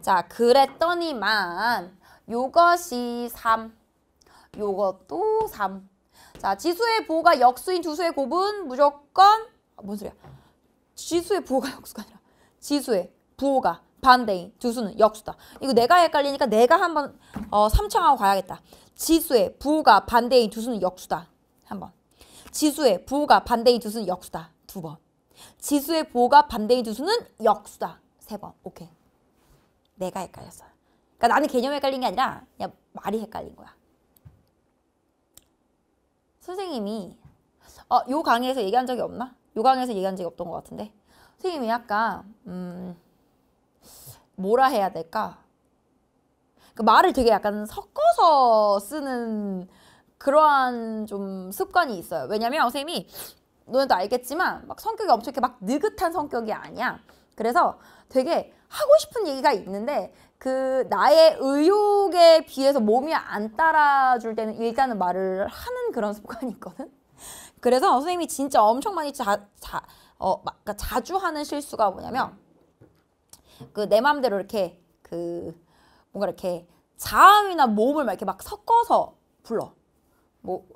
자, 그랬더니만 요것이 3, 요것도 3. 자, 지수의 보호가 역수인 두 수의 곱은 무조건 아, 뭔 소리야? 지수의 보호가 역수가 아니라 지수의 부호가 반대인 두 수는 역수다. 이거 내가 헷갈리니까 내가 한번 어, 삼청하고 가야겠다. 지수의 부호가 반대인 두 수는 역수다. 한번. 지수의 부호가 반대인 두 수는 역수다. 두 번. 지수의 부호가 반대인 두 수는 역수다. 세 번. 오케이. 내가 헷갈렸어. 그러니까 나는 개념 헷갈린 게 아니라 그냥 말이 헷갈린 거야. 선생님이 어, 요 강의에서 얘기한 적이 없나? 요 강의에서 얘기한 적이 없던 것 같은데 선생님이 약간 음, 뭐라 해야 될까? 그 말을 되게 약간 섞어서 쓰는 그러한 좀 습관이 있어요. 왜냐면 선생님이 너네도 알겠지만 막 성격이 엄청 이렇게 막 느긋한 성격이 아니야. 그래서 되게 하고 싶은 얘기가 있는데 그 나의 의욕에 비해서 몸이 안 따라줄 때는 일단은 말을 하는 그런 습관이 있거든. 그래서 선생님이 진짜 엄청 많이 자, 자, 어, 그러니까 자주 하는 실수가 뭐냐면 그내 마음대로 이렇게 그 뭔가 이렇게 자음이나 모음을 막 이렇게 막 섞어서 불러. 뭐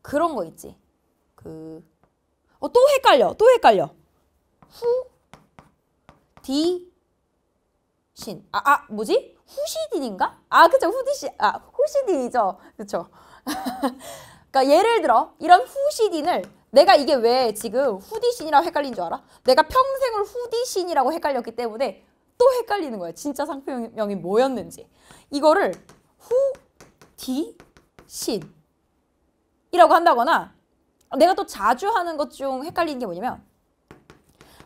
그런 거 있지. 그어또 헷갈려. 또 헷갈려. 후 디신 아, 아 뭐지? 후시딘인가? 아 그쵸 후디시 아 후시딘이죠 그쵸 그러니까 예를 들어 이런 후시딘을 내가 이게 왜 지금 후디신이라고 헷갈린 줄 알아? 내가 평생을 후디신이라고 헷갈렸기 때문에 또 헷갈리는 거야 진짜 상표명이 뭐였는지 이거를 후디신 이라고 한다거나 내가 또 자주 하는 것 중 헷갈리는 게 뭐냐면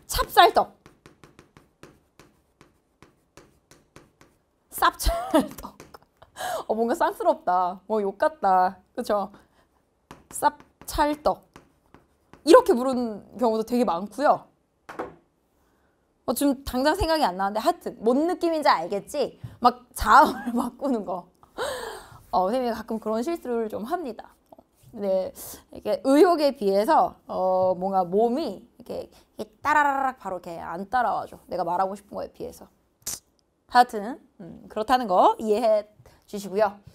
찹쌀떡 쌉찰떡. 어, 뭔가 쌍스럽다. 뭐 욕 같다. 그렇죠 쌉찰떡. 이렇게 부르는 경우도 되게 많고요. 어, 지금 당장 생각이 안 나는데 하여튼 뭔 느낌인지 알겠지? 막 자음을 바꾸는 거. 어, 선생님이 가끔 그런 실수를 좀 합니다. 네, 이게 의욕에 비해서 어, 뭔가 몸이 이렇게 따라라락 바로 이렇게 안 따라와줘. 내가 말하고 싶은 거에 비해서. 하여튼 음, 그렇다는 거 이해해 주시고요.